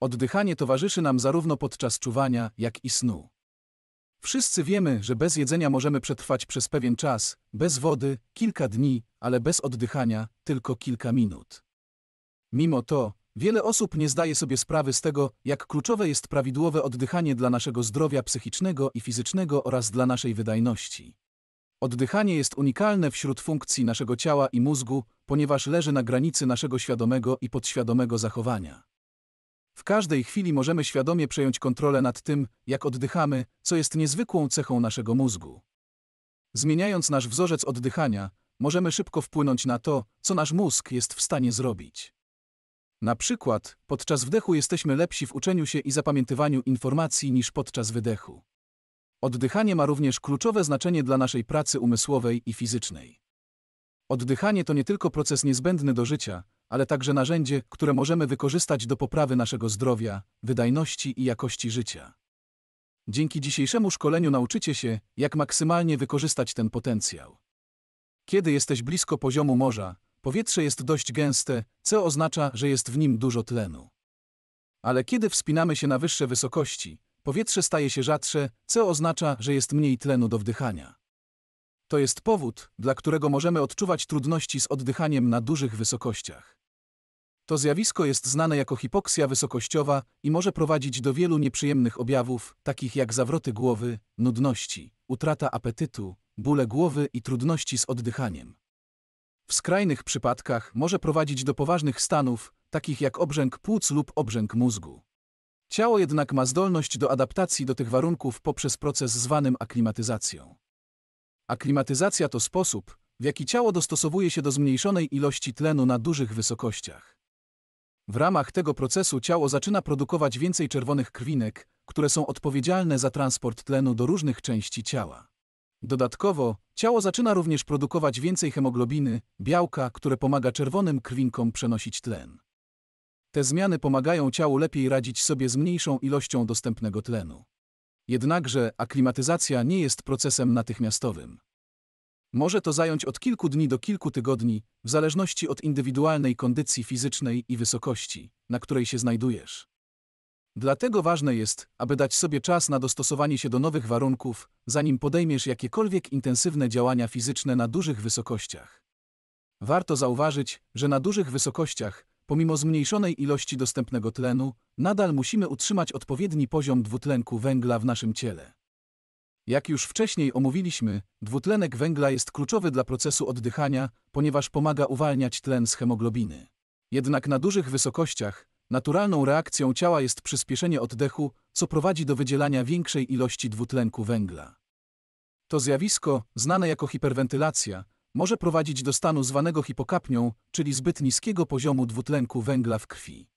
Oddychanie towarzyszy nam zarówno podczas czuwania, jak i snu. Wszyscy wiemy, że bez jedzenia możemy przetrwać przez pewien czas, bez wody kilka dni, ale bez oddychania tylko kilka minut. Mimo to, wiele osób nie zdaje sobie sprawy z tego, jak kluczowe jest prawidłowe oddychanie dla naszego zdrowia psychicznego i fizycznego oraz dla naszej wydajności. Oddychanie jest unikalne wśród funkcji naszego ciała i mózgu, ponieważ leży na granicy naszego świadomego i podświadomego zachowania. W każdej chwili możemy świadomie przejąć kontrolę nad tym, jak oddychamy, co jest niezwykłą cechą naszego mózgu. Zmieniając nasz wzorzec oddychania, możemy szybko wpłynąć na to, co nasz mózg jest w stanie zrobić. Na przykład, podczas wdechu jesteśmy lepsi w uczeniu się i zapamiętywaniu informacji niż podczas wydechu. Oddychanie ma również kluczowe znaczenie dla naszej pracy umysłowej i fizycznej. Oddychanie to nie tylko proces niezbędny do życia, ale także narzędzie, które możemy wykorzystać do poprawy naszego zdrowia, wydajności i jakości życia. Dzięki dzisiejszemu szkoleniu nauczycie się, jak maksymalnie wykorzystać ten potencjał. Kiedy jesteś blisko poziomu morza, powietrze jest dość gęste, co oznacza, że jest w nim dużo tlenu. Ale kiedy wspinamy się na wyższe wysokości, powietrze staje się rzadsze, co oznacza, że jest mniej tlenu do wdychania. To jest powód, dla którego możemy odczuwać trudności z oddychaniem na dużych wysokościach. To zjawisko jest znane jako hipoksja wysokościowa i może prowadzić do wielu nieprzyjemnych objawów, takich jak zawroty głowy, nudności, utrata apetytu, bóle głowy i trudności z oddychaniem. W skrajnych przypadkach może prowadzić do poważnych stanów, takich jak obrzęk płuc lub obrzęk mózgu. Ciało jednak ma zdolność do adaptacji do tych warunków poprzez proces zwanym aklimatyzacją. Aklimatyzacja to sposób, w jaki ciało dostosowuje się do zmniejszonej ilości tlenu na dużych wysokościach. W ramach tego procesu ciało zaczyna produkować więcej czerwonych krwinek, które są odpowiedzialne za transport tlenu do różnych części ciała. Dodatkowo, ciało zaczyna również produkować więcej hemoglobiny, białka, które pomaga czerwonym krwinkom przenosić tlen. Te zmiany pomagają ciału lepiej radzić sobie z mniejszą ilością dostępnego tlenu. Jednakże aklimatyzacja nie jest procesem natychmiastowym. Może to zająć od kilku dni do kilku tygodni, w zależności od indywidualnej kondycji fizycznej i wysokości, na której się znajdujesz. Dlatego ważne jest, aby dać sobie czas na dostosowanie się do nowych warunków, zanim podejmiesz jakiekolwiek intensywne działania fizyczne na dużych wysokościach. Warto zauważyć, że na dużych wysokościach Pomimo zmniejszonej ilości dostępnego tlenu, nadal musimy utrzymać odpowiedni poziom dwutlenku węgla w naszym ciele. Jak już wcześniej omówiliśmy, dwutlenek węgla jest kluczowy dla procesu oddychania, ponieważ pomaga uwalniać tlen z hemoglobiny. Jednak na dużych wysokościach naturalną reakcją ciała jest przyspieszenie oddechu, co prowadzi do wydzielania większej ilości dwutlenku węgla. To zjawisko, znane jako hiperwentylacja, może prowadzić do stanu zwanego hipokapnią, czyli zbyt niskiego poziomu dwutlenku węgla w krwi.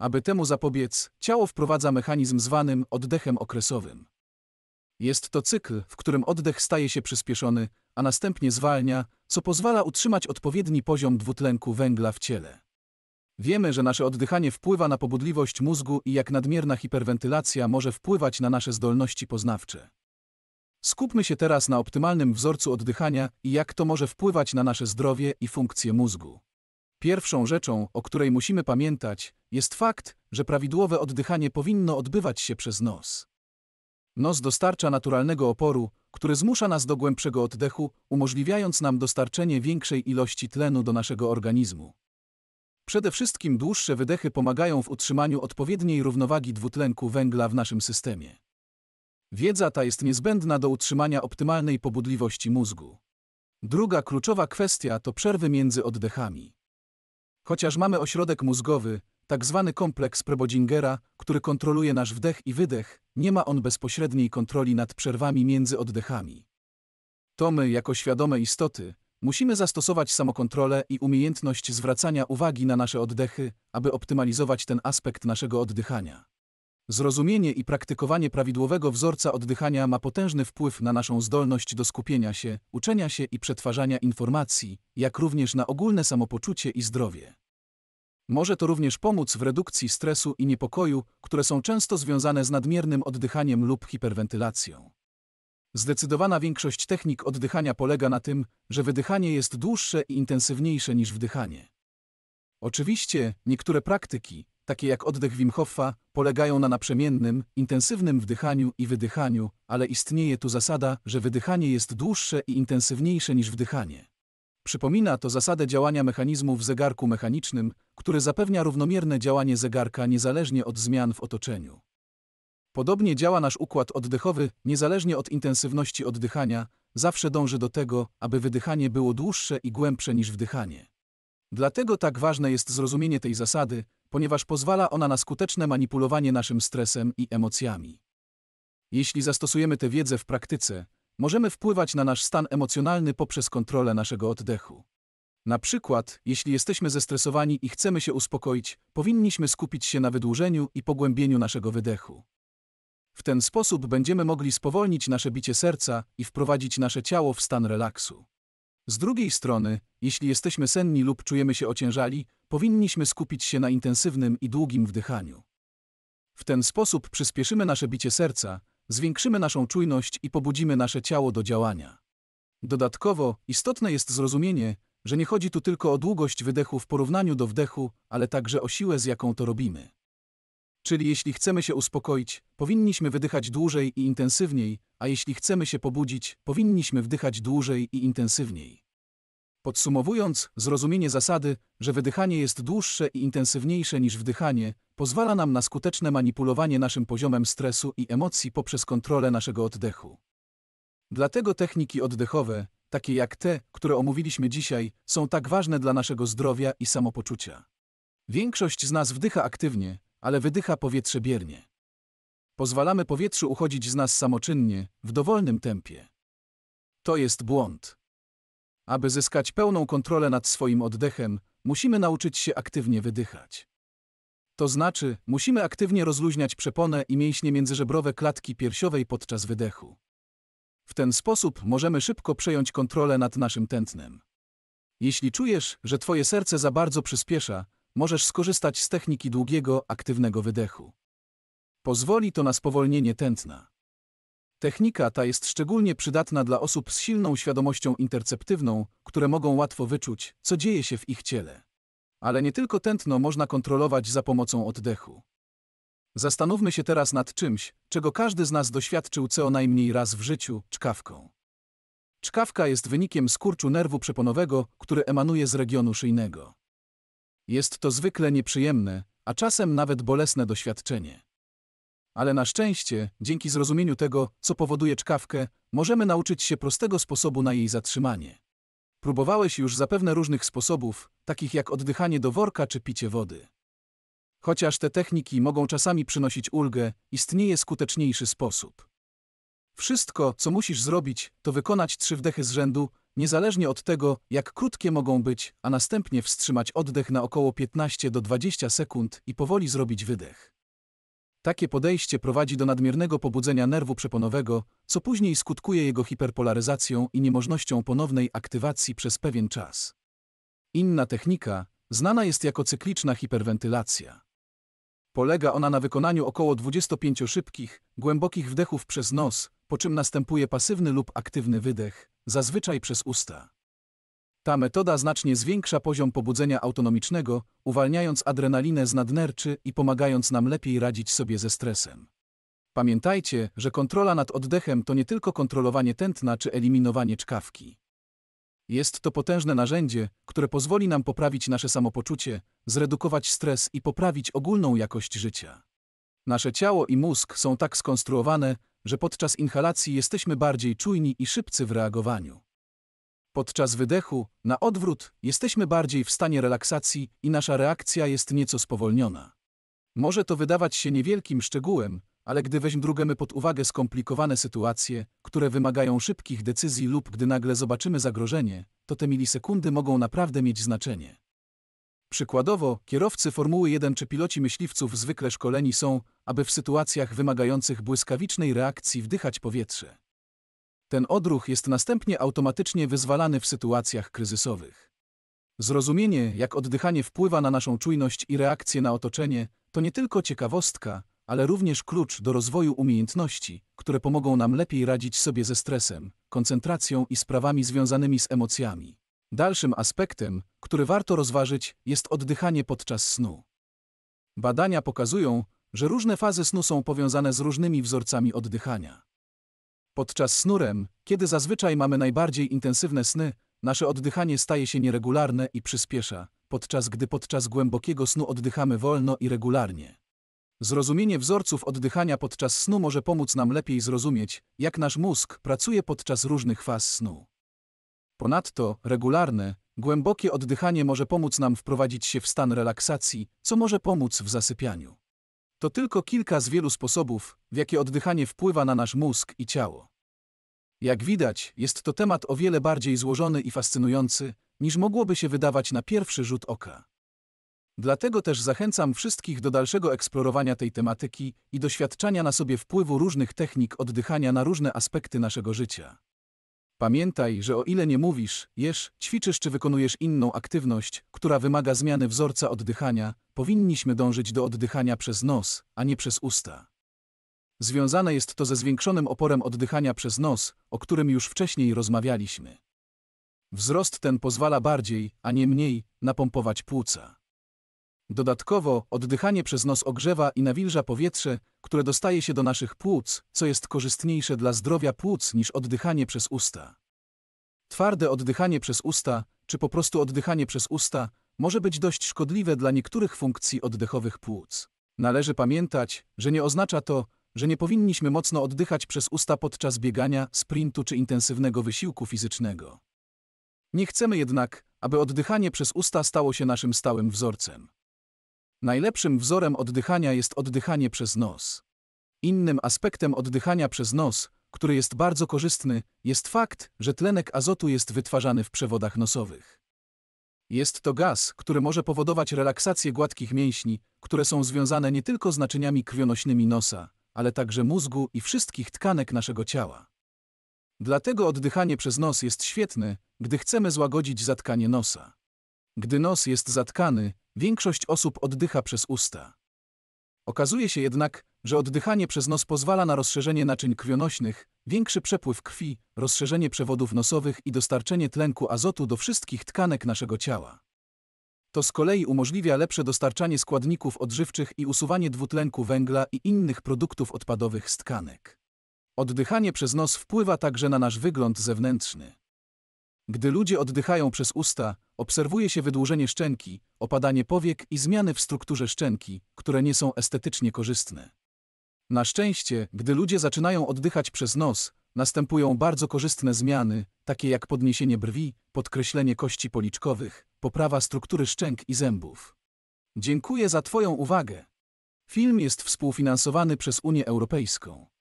Aby temu zapobiec, ciało wprowadza mechanizm zwanym oddechem okresowym. Jest to cykl, w którym oddech staje się przyspieszony, a następnie zwalnia, co pozwala utrzymać odpowiedni poziom dwutlenku węgla w ciele. Wiemy, że nasze oddychanie wpływa na pobudliwość mózgu i jak nadmierna hiperwentylacja może wpływać na nasze zdolności poznawcze. Skupmy się teraz na optymalnym wzorcu oddychania i jak to może wpływać na nasze zdrowie i funkcje mózgu. Pierwszą rzeczą, o której musimy pamiętać, jest fakt, że prawidłowe oddychanie powinno odbywać się przez nos. Nos dostarcza naturalnego oporu, który zmusza nas do głębszego oddechu, umożliwiając nam dostarczenie większej ilości tlenu do naszego organizmu. Przede wszystkim dłuższe wydechy pomagają w utrzymaniu odpowiedniej równowagi dwutlenku węgla w naszym systemie. Wiedza ta jest niezbędna do utrzymania optymalnej pobudliwości mózgu. Druga kluczowa kwestia to przerwy między oddechami. Chociaż mamy ośrodek mózgowy, tak zwany kompleks Prebodingera, który kontroluje nasz wdech i wydech, nie ma on bezpośredniej kontroli nad przerwami między oddechami. To my, jako świadome istoty, musimy zastosować samokontrolę i umiejętność zwracania uwagi na nasze oddechy, aby optymalizować ten aspekt naszego oddychania. Zrozumienie i praktykowanie prawidłowego wzorca oddychania ma potężny wpływ na naszą zdolność do skupienia się, uczenia się i przetwarzania informacji, jak również na ogólne samopoczucie i zdrowie. Może to również pomóc w redukcji stresu i niepokoju, które są często związane z nadmiernym oddychaniem lub hiperwentylacją. Zdecydowana większość technik oddychania polega na tym, że wydychanie jest dłuższe i intensywniejsze niż wdychanie. Oczywiście, niektóre praktyki, takie jak oddech Wim Hofa, polegają na naprzemiennym, intensywnym wdychaniu i wydychaniu, ale istnieje tu zasada, że wydychanie jest dłuższe i intensywniejsze niż wdychanie. Przypomina to zasadę działania mechanizmu w zegarku mechanicznym, który zapewnia równomierne działanie zegarka niezależnie od zmian w otoczeniu. Podobnie działa nasz układ oddechowy, niezależnie od intensywności oddychania, zawsze dąży do tego, aby wydychanie było dłuższe i głębsze niż wdychanie. Dlatego tak ważne jest zrozumienie tej zasady, ponieważ pozwala ona na skuteczne manipulowanie naszym stresem i emocjami. Jeśli zastosujemy tę wiedzę w praktyce, możemy wpływać na nasz stan emocjonalny poprzez kontrolę naszego oddechu. Na przykład, jeśli jesteśmy zestresowani i chcemy się uspokoić, powinniśmy skupić się na wydłużeniu i pogłębieniu naszego wydechu. W ten sposób będziemy mogli spowolnić nasze bicie serca i wprowadzić nasze ciało w stan relaksu. Z drugiej strony, jeśli jesteśmy senni lub czujemy się ociężali, powinniśmy skupić się na intensywnym i długim wdychaniu. W ten sposób przyspieszymy nasze bicie serca, zwiększymy naszą czujność i pobudzimy nasze ciało do działania. Dodatkowo istotne jest zrozumienie, że nie chodzi tu tylko o długość wydechu w porównaniu do wdechu, ale także o siłę, z jaką to robimy. Czyli jeśli chcemy się uspokoić, powinniśmy wydychać dłużej i intensywniej, a jeśli chcemy się pobudzić, powinniśmy wdychać dłużej i intensywniej. Podsumowując, zrozumienie zasady, że wydychanie jest dłuższe i intensywniejsze niż wdychanie, pozwala nam na skuteczne manipulowanie naszym poziomem stresu i emocji poprzez kontrolę naszego oddechu. Dlatego techniki oddechowe, takie jak te, które omówiliśmy dzisiaj, są tak ważne dla naszego zdrowia i samopoczucia. Większość z nas wdycha aktywnie, ale wydycha powietrze biernie. Pozwalamy powietrzu uchodzić z nas samoczynnie, w dowolnym tempie. To jest błąd. Aby zyskać pełną kontrolę nad swoim oddechem, musimy nauczyć się aktywnie wydychać. To znaczy, musimy aktywnie rozluźniać przeponę i mięśnie międzyżebrowe klatki piersiowej podczas wydechu. W ten sposób możemy szybko przejąć kontrolę nad naszym tętnem. Jeśli czujesz, że twoje serce za bardzo przyspiesza, możesz skorzystać z techniki długiego, aktywnego wydechu. Pozwoli to na spowolnienie tętna. Technika ta jest szczególnie przydatna dla osób z silną świadomością interceptywną, które mogą łatwo wyczuć, co dzieje się w ich ciele. Ale nie tylko tętno można kontrolować za pomocą oddechu. Zastanówmy się teraz nad czymś, czego każdy z nas doświadczył co najmniej raz w życiu czkawką. Czkawka jest wynikiem skurczu nerwu przeponowego, który emanuje z regionu szyjnego. Jest to zwykle nieprzyjemne, a czasem nawet bolesne doświadczenie. Ale na szczęście, dzięki zrozumieniu tego, co powoduje czkawkę, możemy nauczyć się prostego sposobu na jej zatrzymanie. Próbowałeś już zapewne różnych sposobów, takich jak oddychanie do worka czy picie wody. Chociaż te techniki mogą czasami przynosić ulgę, istnieje skuteczniejszy sposób. Wszystko, co musisz zrobić, to wykonać trzy wdechy z rzędu, niezależnie od tego, jak krótkie mogą być, a następnie wstrzymać oddech na około 15 do 20 sekund i powoli zrobić wydech. Takie podejście prowadzi do nadmiernego pobudzenia nerwu przeponowego, co później skutkuje jego hiperpolaryzacją i niemożnością ponownej aktywacji przez pewien czas. Inna technika, znana jest jako cykliczna hiperwentylacja. Polega ona na wykonaniu około 25 szybkich, głębokich wdechów przez nos, po czym następuje pasywny lub aktywny wydech, zazwyczaj przez usta. Ta metoda znacznie zwiększa poziom pobudzenia autonomicznego, uwalniając adrenalinę z nadnerczy i pomagając nam lepiej radzić sobie ze stresem. Pamiętajcie, że kontrola nad oddechem to nie tylko kontrolowanie tętna czy eliminowanie czkawki. Jest to potężne narzędzie, które pozwoli nam poprawić nasze samopoczucie, zredukować stres i poprawić ogólną jakość życia. Nasze ciało i mózg są tak skonstruowane, że podczas inhalacji jesteśmy bardziej czujni i szybcy w reagowaniu. Podczas wydechu, na odwrót, jesteśmy bardziej w stanie relaksacji i nasza reakcja jest nieco spowolniona. Może to wydawać się niewielkim szczegółem, ale gdy weźmiemy pod uwagę skomplikowane sytuacje, które wymagają szybkich decyzji lub gdy nagle zobaczymy zagrożenie, to te milisekundy mogą naprawdę mieć znaczenie. Przykładowo, kierowcy Formuły 1 czy piloci myśliwców zwykle szkoleni są, aby w sytuacjach wymagających błyskawicznej reakcji wdychać powietrze. Ten odruch jest następnie automatycznie wyzwalany w sytuacjach kryzysowych. Zrozumienie, jak oddychanie wpływa na naszą czujność i reakcję na otoczenie, to nie tylko ciekawostka, ale również klucz do rozwoju umiejętności, które pomogą nam lepiej radzić sobie ze stresem, koncentracją i sprawami związanymi z emocjami. Dalszym aspektem, który warto rozważyć, jest oddychanie podczas snu. Badania pokazują, że różne fazy snu są powiązane z różnymi wzorcami oddychania. Podczas snurem, kiedy zazwyczaj mamy najbardziej intensywne sny, nasze oddychanie staje się nieregularne i przyspiesza, podczas gdy podczas głębokiego snu oddychamy wolno i regularnie. Zrozumienie wzorców oddychania podczas snu może pomóc nam lepiej zrozumieć, jak nasz mózg pracuje podczas różnych faz snu. Ponadto, regularne, głębokie oddychanie może pomóc nam wprowadzić się w stan relaksacji, co może pomóc w zasypianiu. To tylko kilka z wielu sposobów, w jakie oddychanie wpływa na nasz mózg i ciało. Jak widać, jest to temat o wiele bardziej złożony i fascynujący, niż mogłoby się wydawać na pierwszy rzut oka. Dlatego też zachęcam wszystkich do dalszego eksplorowania tej tematyki i doświadczania na sobie wpływu różnych technik oddychania na różne aspekty naszego życia. Pamiętaj, że o ile nie mówisz, jesz, ćwiczysz czy wykonujesz inną aktywność, która wymaga zmiany wzorca oddychania, powinniśmy dążyć do oddychania przez nos, a nie przez usta. Związane jest to ze zwiększonym oporem oddychania przez nos, o którym już wcześniej rozmawialiśmy. Wzrost ten pozwala bardziej, a nie mniej, napompować płuca. Dodatkowo oddychanie przez nos ogrzewa i nawilża powietrze, które dostaje się do naszych płuc, co jest korzystniejsze dla zdrowia płuc niż oddychanie przez usta. Twarde oddychanie przez usta, czy po prostu oddychanie przez usta, może być dość szkodliwe dla niektórych funkcji oddechowych płuc. Należy pamiętać, że nie oznacza to, że nie powinniśmy mocno oddychać przez usta podczas biegania, sprintu czy intensywnego wysiłku fizycznego. Nie chcemy jednak, aby oddychanie przez usta stało się naszym stałym wzorcem. Najlepszym wzorem oddychania jest oddychanie przez nos. Innym aspektem oddychania przez nos, który jest bardzo korzystny, jest fakt, że tlenek azotu jest wytwarzany w przewodach nosowych. Jest to gaz, który może powodować relaksację gładkich mięśni, które są związane nie tylko z naczyniami krwionośnymi nosa, ale także mózgu i wszystkich tkanek naszego ciała. Dlatego oddychanie przez nos jest świetne, gdy chcemy złagodzić zatkanie nosa. Gdy nos jest zatkany, Większość osób oddycha przez usta. Okazuje się jednak, że oddychanie przez nos pozwala na rozszerzenie naczyń krwionośnych, większy przepływ krwi, rozszerzenie przewodów nosowych i dostarczenie tlenku azotu do wszystkich tkanek naszego ciała. To z kolei umożliwia lepsze dostarczanie składników odżywczych i usuwanie dwutlenku węgla i innych produktów odpadowych z tkanek. Oddychanie przez nos wpływa także na nasz wygląd zewnętrzny. Gdy ludzie oddychają przez usta, obserwuje się wydłużenie szczęki, opadanie powiek i zmiany w strukturze szczęki, które nie są estetycznie korzystne. Na szczęście, gdy ludzie zaczynają oddychać przez nos, następują bardzo korzystne zmiany, takie jak podniesienie brwi, podkreślenie kości policzkowych, poprawa struktury szczęk i zębów. Dziękuję za Twoją uwagę. Film jest współfinansowany przez Unię Europejską.